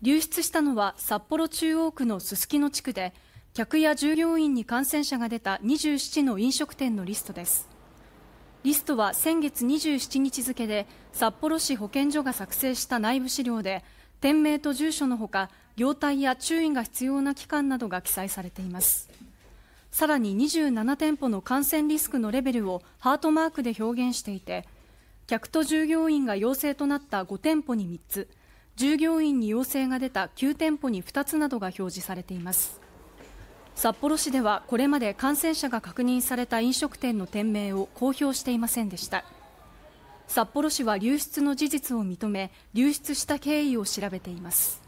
流出したのは札幌中央区のすすきの地区で客や従業員に感染者が出た27の飲食店のリストですリストは先月27日付で札幌市保健所が作成した内部資料で店名と住所のほか業態や注意が必要な期間などが記載されていますさらに27店舗の感染リスクのレベルをハートマークで表現していて客と従業員が陽性となった5店舗に3つ従業員に要請が出た9店舗に2つなどが表示されています札幌市ではこれまで感染者が確認された飲食店の店名を公表していませんでした札幌市は流出の事実を認め流出した経緯を調べています